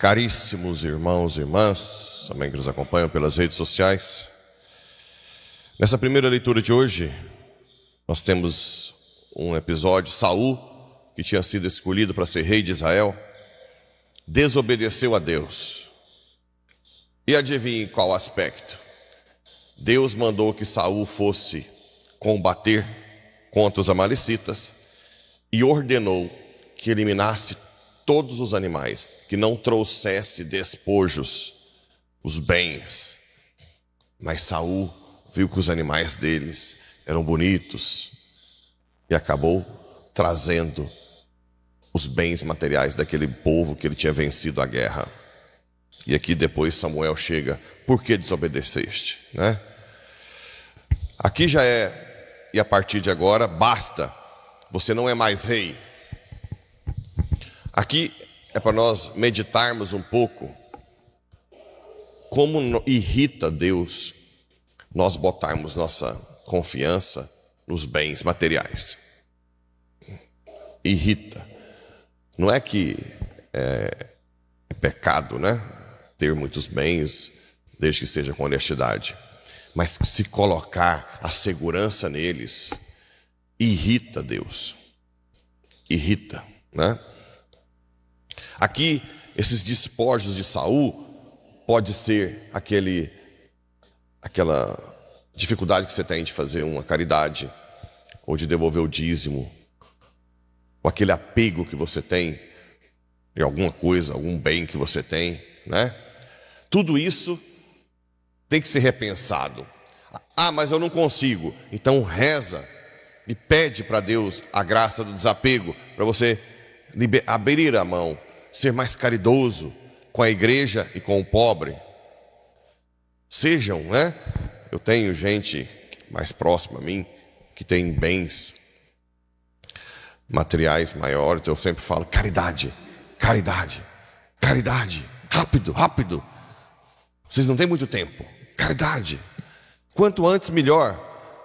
caríssimos irmãos e irmãs, também que nos acompanham pelas redes sociais. Nessa primeira leitura de hoje, nós temos um episódio, Saul, que tinha sido escolhido para ser rei de Israel, desobedeceu a Deus. E adivinhe qual aspecto? Deus mandou que Saul fosse combater contra os amalecitas e ordenou que eliminasse todos os animais, que não trouxesse despojos, os bens. Mas Saul viu que os animais deles eram bonitos e acabou trazendo os bens materiais daquele povo que ele tinha vencido a guerra. E aqui depois Samuel chega, por que desobedeceste? Né? Aqui já é, e a partir de agora, basta, você não é mais rei, Aqui é para nós meditarmos um pouco como irrita Deus nós botarmos nossa confiança nos bens materiais. Irrita. Não é que é, é pecado, né? Ter muitos bens, desde que seja com honestidade. Mas se colocar a segurança neles irrita Deus. Irrita, né? Aqui, esses despojos de Saul pode ser aquele aquela dificuldade que você tem de fazer uma caridade ou de devolver o dízimo, ou aquele apego que você tem em alguma coisa, algum bem que você tem, né? Tudo isso tem que ser repensado. Ah, mas eu não consigo. Então reza e pede para Deus a graça do desapego para você abrir a mão ser mais caridoso com a igreja e com o pobre. Sejam, né? Eu tenho gente mais próxima a mim que tem bens materiais maiores, eu sempre falo caridade, caridade, caridade, rápido, rápido. Vocês não têm muito tempo. Caridade. Quanto antes melhor,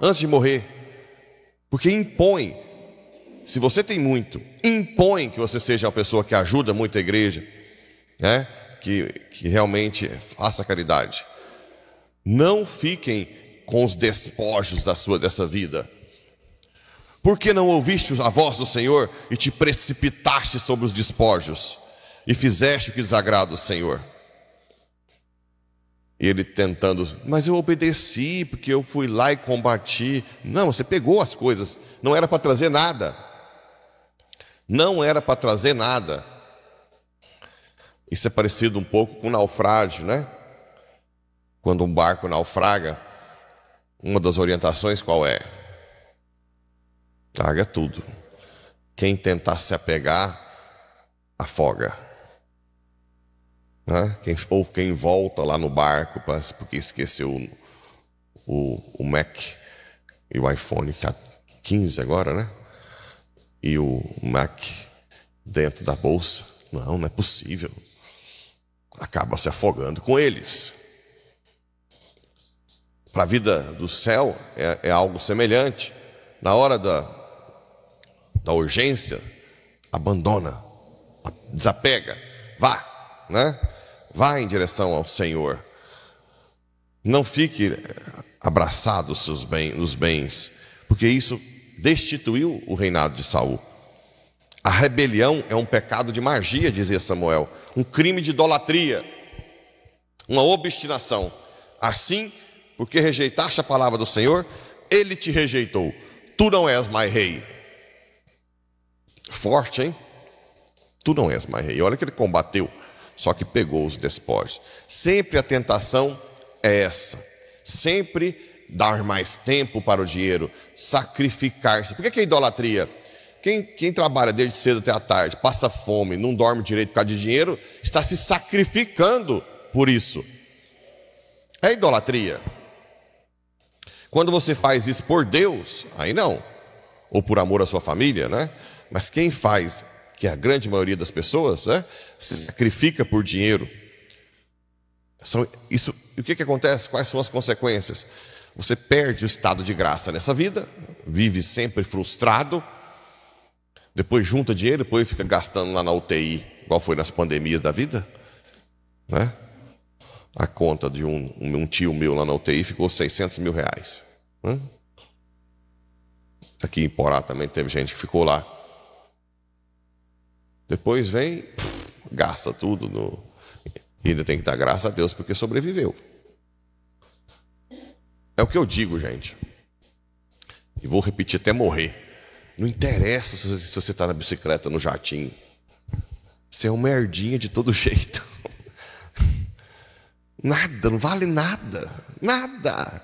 antes de morrer. Porque impõe se você tem muito, impõe que você seja uma pessoa que ajuda muito a igreja, né? que, que realmente faça caridade. Não fiquem com os despojos da sua dessa vida. Por que não ouviste a voz do Senhor e te precipitaste sobre os despojos e fizeste o que desagrada o Senhor? E ele tentando, mas eu obedeci porque eu fui lá e combati. Não, você pegou as coisas, não era para trazer nada. Não era para trazer nada. Isso é parecido um pouco com naufrágio, né? Quando um barco naufraga, uma das orientações qual é? Larga tudo. Quem tentar se apegar, afoga. Né? Quem, ou quem volta lá no barco porque esqueceu o, o, o Mac e o iPhone tá que 15 agora, né? e o Mac dentro da bolsa. Não, não é possível. Acaba se afogando com eles. Para a vida do céu é, é, algo semelhante. Na hora da, da urgência, abandona, desapega, vá, né? Vá em direção ao Senhor. Não fique abraçado nos bens, porque isso destituiu o reinado de Saul. A rebelião é um pecado de magia, dizia Samuel, um crime de idolatria, uma obstinação. Assim, porque rejeitaste a palavra do Senhor, ele te rejeitou. Tu não és mais rei. Forte, hein? Tu não és mais rei. Olha que ele combateu, só que pegou os despojos. Sempre a tentação é essa. Sempre dar mais tempo para o dinheiro, sacrificar-se. Por que, que é idolatria? Quem, quem, trabalha desde cedo até a tarde, passa fome, não dorme direito por causa de dinheiro, está se sacrificando por isso. É idolatria. Quando você faz isso por Deus, aí não. Ou por amor à sua família, né? Mas quem faz, que é a grande maioria das pessoas, né? Se sacrifica por dinheiro. São, isso, e o que, que acontece? Quais são as consequências? Você perde o estado de graça nessa vida, vive sempre frustrado, depois junta dinheiro, depois fica gastando lá na UTI, igual foi nas pandemias da vida, né? A conta de um, um tio meu lá na UTI ficou 600 mil reais. Né? Aqui em Porá também teve gente que ficou lá. Depois vem, pff, gasta tudo. No... ainda tem que dar graça a Deus porque sobreviveu. É o que eu digo, gente. E vou repetir até morrer. Não interessa se, você está na bicicleta, no jatinho. Você é um merdinha de todo jeito. Nada, não vale nada. Nada.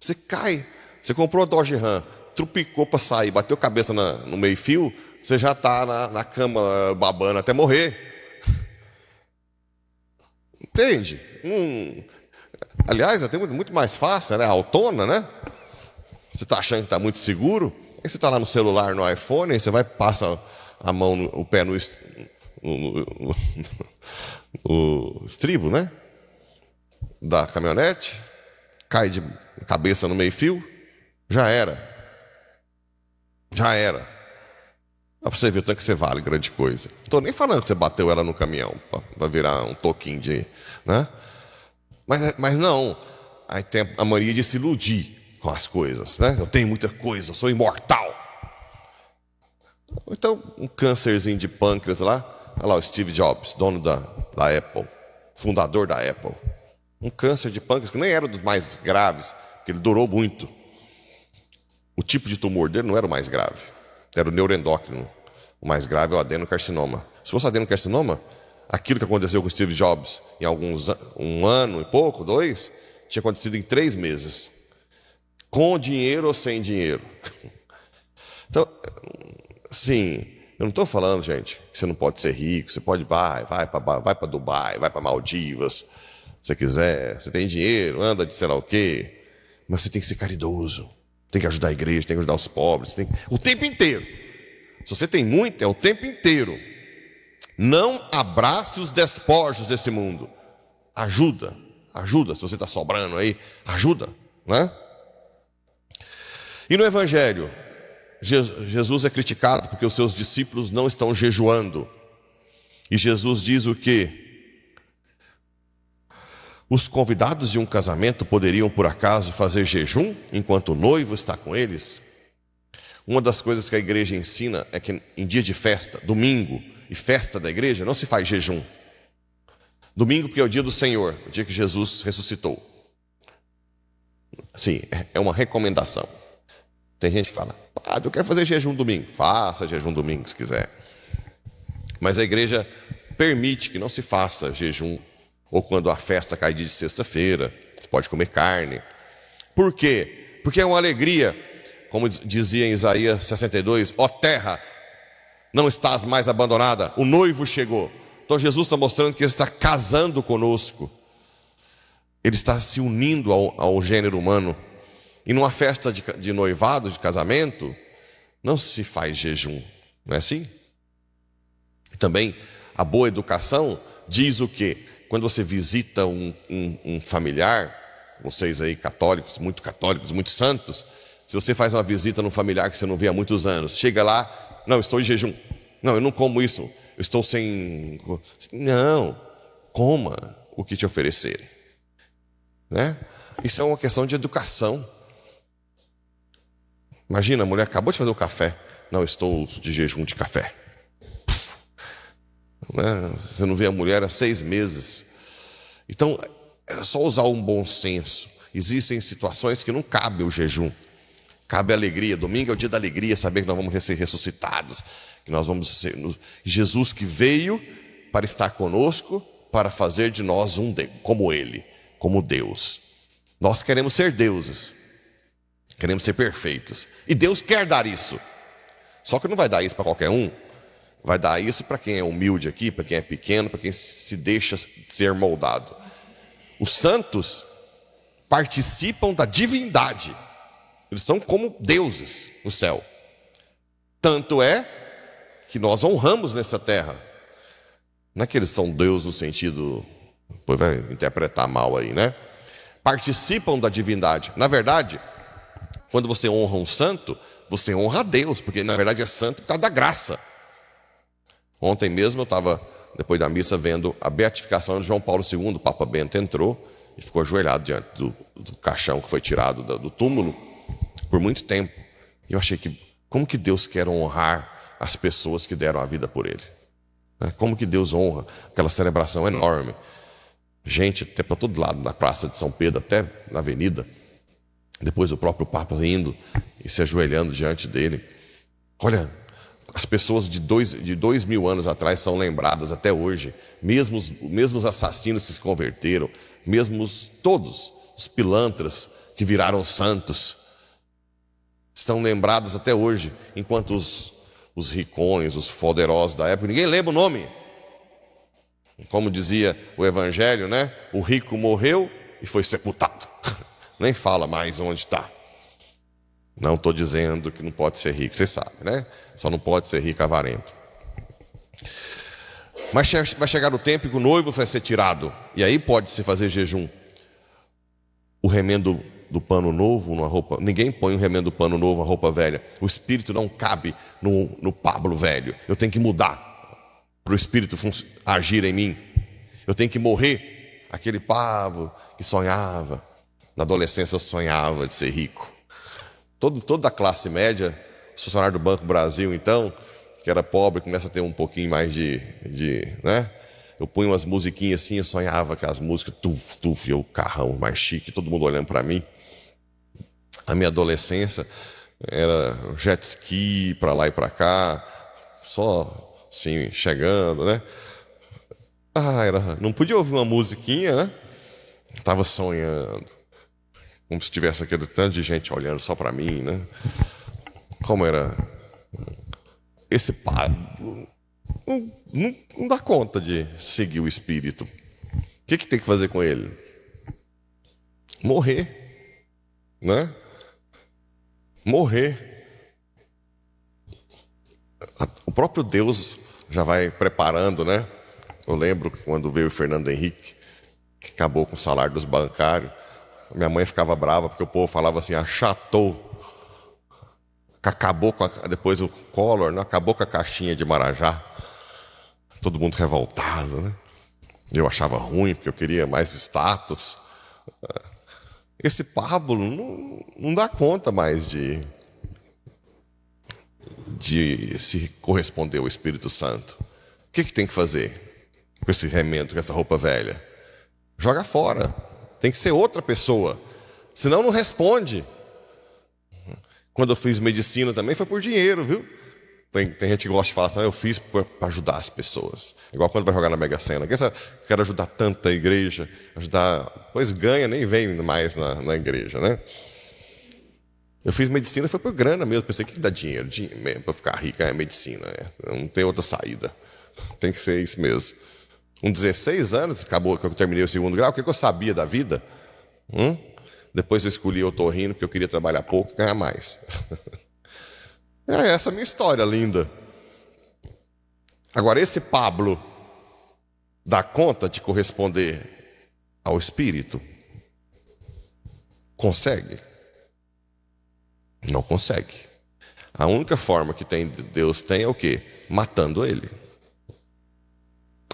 Você cai. Você comprou a Dodge Ram, trupicou para sair, bateu cabeça na, no meio-fio, você já está na, na cama eh, babando até morrer. Entende? Hum. Aliás, até muito mais fácil, né? Autona, né? Você está achando que está muito seguro? Aí você está lá no celular, no iPhone, aí você vai passa a mão, no, o pé no, est... no, no estribo, né? Da caminhonete, cai de cabeça no meio-fio, já era. Já era. Dá para você ver o tanto que você vale, grande coisa. Não estou nem falando que você bateu ela no caminhão para virar um toquinho de. Né? Mas, mas não, aí tem a mania de se iludir com as coisas, né? Eu tenho muita coisa, sou imortal. Ou então, um câncerzinho de pâncreas lá, olha lá, o Steve Jobs, dono da, da Apple, fundador da Apple. Um câncer de pâncreas que nem era dos mais graves, que ele durou muito. O tipo de tumor dele não era o mais grave, era o neuroendócrino. O mais grave é o adenocarcinoma. Se fosse adenocarcinoma, aquilo que aconteceu com Steve Jobs em alguns um ano e pouco, dois, tinha acontecido em três meses. Com dinheiro ou sem dinheiro. Então, sim, eu não estou falando, gente, que você não pode ser rico, você pode vai, vai para vai para Dubai, vai para Maldivas, se você quiser, você tem dinheiro, anda de sei lá o quê, mas você tem que ser caridoso, tem que ajudar a igreja, tem que ajudar os pobres, tem que... o tempo inteiro. Se você tem muito, é o tempo inteiro. Não abrace os despojos desse mundo. Ajuda, ajuda. Se você está sobrando aí, ajuda, né? E no Evangelho, Jesus é criticado porque os seus discípulos não estão jejuando. E Jesus diz o que? Os convidados de um casamento poderiam, por acaso, fazer jejum enquanto o noivo está com eles? Uma das coisas que a igreja ensina é que em dia de festa, domingo, e festa da igreja, não se faz jejum. Domingo, porque é o dia do Senhor, o dia que Jesus ressuscitou. Sim, é uma recomendação. Tem gente que fala, pá eu quero fazer jejum domingo. Faça jejum domingo se quiser. Mas a igreja permite que não se faça jejum, ou quando a festa cai de sexta-feira, você pode comer carne. Por quê? Porque é uma alegria, como dizia em Isaías 62, ó terra, não estás mais abandonada, o noivo chegou. Então Jesus está mostrando que ele está casando conosco, ele está se unindo ao, ao gênero humano. E numa festa de, de noivado, de casamento, não se faz jejum, não é assim? E também a boa educação diz o que Quando você visita um, um, um familiar, vocês aí católicos, muito católicos, muito santos, se você faz uma visita num familiar que você não vê há muitos anos, chega lá, não, estou em jejum. Não, eu não como isso. Eu estou sem. Não, coma o que te oferecerem. Né? Isso é uma questão de educação. Imagina, a mulher acabou de fazer o café. Não, estou de jejum de café. né? Você não vê a mulher há seis meses. Então, é só usar um bom senso. Existem situações que não cabe o jejum. Cabe alegria. Domingo é o dia da alegria, saber que nós vamos ser ressuscitados, que nós vamos ser Jesus que veio para estar conosco, para fazer de nós um como ele, como Deus. Nós queremos ser deuses. Queremos ser perfeitos. E Deus quer dar isso. Só que não vai dar isso para qualquer um. Vai dar isso para quem é humilde aqui, para quem é pequeno, para quem se deixa ser moldado. Os santos participam da divindade eles são como deuses no céu. Tanto é que nós honramos nessa terra. Não é que eles são deuses no sentido. Pois vai interpretar mal aí, né? Participam da divindade. Na verdade, quando você honra um santo, você honra a Deus, porque na verdade é santo por causa da graça. Ontem mesmo eu estava, depois da missa, vendo a beatificação de João Paulo II. O Papa Bento entrou e ficou ajoelhado diante do, do caixão que foi tirado do túmulo por muito tempo. E eu achei que, como que Deus quer honrar as pessoas que deram a vida por ele? Né? Como que Deus honra aquela celebração enorme? Gente até para todo lado, na Praça de São Pedro, até na Avenida. Depois o próprio Papa indo e se ajoelhando diante dele. Olha, as pessoas de dois, de dois mil anos atrás são lembradas até hoje. Mesmo os, mesmo os assassinos que se converteram, mesmo os, todos os pilantras que viraram santos, estão lembradas até hoje, enquanto os, os ricões, os poderosos da época, ninguém lembra o nome. Como dizia o Evangelho, né? O rico morreu e foi sepultado. Nem fala mais onde está. Não estou dizendo que não pode ser rico, vocês sabem, né? Só não pode ser rico avarento. Mas vai chegar o tempo que o noivo vai ser tirado, e aí pode se fazer jejum. O remendo do pano novo numa roupa. Ninguém põe o remendo do pano novo, a roupa velha. O espírito não cabe no, no Pablo velho. Eu tenho que mudar para o espírito agir em mim. Eu tenho que morrer aquele Pablo que sonhava. Na adolescência eu sonhava de ser rico. Todo, toda a classe média, funcionário do Banco Brasil, então, que era pobre, começa a ter um pouquinho mais de. de né? eu punho umas musiquinhas assim, eu sonhava com as músicas, tuf, tuf, o carrão mais chique, todo mundo olhando para mim. A minha adolescência era jet ski para lá e para cá, só assim, chegando, né? Ah, era, não podia ouvir uma musiquinha, né? Tava sonhando. Como se tivesse aquele tanto de gente olhando só para mim, né? Como era esse padre não, não, não, dá conta de seguir o espírito. O que, que tem que fazer com ele? Morrer, né? morrer. O próprio Deus já vai preparando, né? Eu lembro quando veio o Fernando Henrique, que acabou com o salário dos bancários. Minha mãe ficava brava porque o povo falava assim, achatou. Acabou com a, depois o Collor, né? acabou com a caixinha de Marajá. Todo mundo revoltado, né? Eu achava ruim porque eu queria mais status. Esse Pablo não, não dá conta mais de, de se corresponder ao Espírito Santo. O que, que tem que fazer com esse remendo, com essa roupa velha? Joga fora. Tem que ser outra pessoa. Senão não responde. Quando eu fiz medicina também foi por dinheiro, viu? Tem, tem gente que gosta de falar assim, ah, eu fiz para ajudar as pessoas. Igual quando vai jogar na Mega Sena. Quem sabe, quero ajudar tanta igreja, ajudar. Pois ganha, nem vem mais na, na igreja, né? Eu fiz medicina, foi por grana mesmo. Pensei que dá dinheiro, dinheiro para ficar rica é medicina. É. Não tem outra saída. Tem que ser isso mesmo. Com 16 anos, acabou que eu terminei o segundo grau, o que, que eu sabia da vida? Hum? Depois eu escolhi o torrino, porque eu queria trabalhar pouco e ganhar mais. É essa a minha história linda. Agora, esse Pablo dá conta de corresponder ao Espírito? Consegue? Não consegue. A única forma que tem, Deus tem é o quê? Matando ele.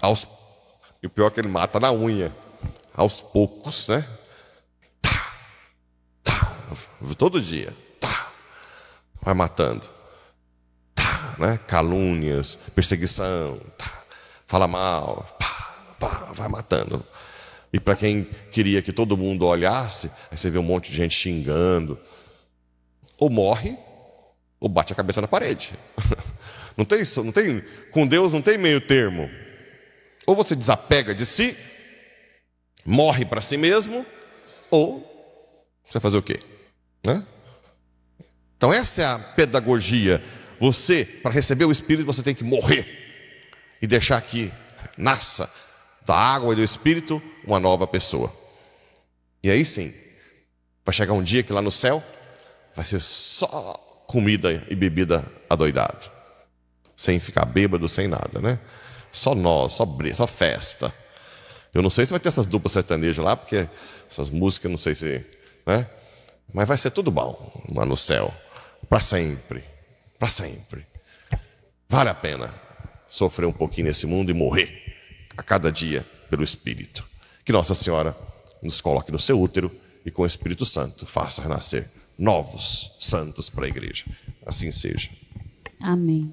Aos, e o pior é que ele mata na unha, aos poucos, né? Tá, tá, todo dia, tá, vai matando né? calúnias, perseguição, tá, fala mal, pá, pá, vai matando. E para quem queria que todo mundo olhasse, aí você vê um monte de gente xingando. Ou morre, ou bate a cabeça na parede. Não tem isso, não tem. Com Deus não tem meio termo. Ou você desapega de si, morre para si mesmo, ou você vai fazer o quê? Né? Então essa é a pedagogia você, para receber o Espírito, você tem que morrer e deixar que nasça da água e do Espírito uma nova pessoa. E aí sim, vai chegar um dia que lá no céu vai ser só comida e bebida adoidado, sem ficar bêbado, sem nada, né? Só nós, só, só festa. Eu não sei se vai ter essas duplas sertanejas lá, porque essas músicas, não sei se. Né? Mas vai ser tudo bom lá no céu, para sempre para sempre. Vale a pena sofrer um pouquinho nesse mundo e morrer a cada dia pelo Espírito. Que Nossa Senhora nos coloque no seu útero e com o Espírito Santo faça renascer novos santos para a igreja. Assim seja. Amém.